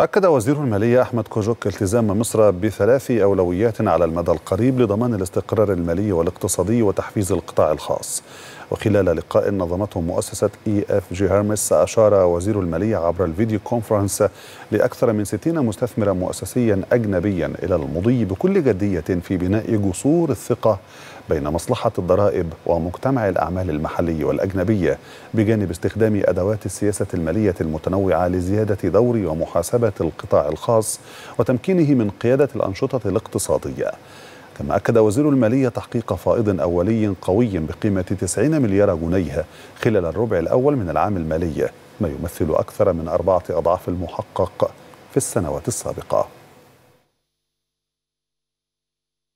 أكد وزير المالية أحمد كوجوك التزام مصر بثلاث أولويات على المدى القريب لضمان الاستقرار المالي والاقتصادي وتحفيز القطاع الخاص وخلال لقاء نظمته مؤسسة اي اف جي هيرمس أشار وزير المالية عبر الفيديو كونفرنس لأكثر من 60 مستثمرا مؤسسيا أجنبيا إلى المضي بكل جدية في بناء جسور الثقة بين مصلحة الضرائب ومجتمع الأعمال المحلي والأجنبية بجانب استخدام أدوات السياسة المالية المتنوعة لزيادة دور ومحاسبة القطاع الخاص وتمكينه من قيادة الأنشطة الاقتصادية كما أكد وزير المالية تحقيق فائض أولي قوي بقيمة 90 مليار جنيه خلال الربع الأول من العام المالي ما يمثل أكثر من أربعة أضعاف المحقق في السنوات السابقة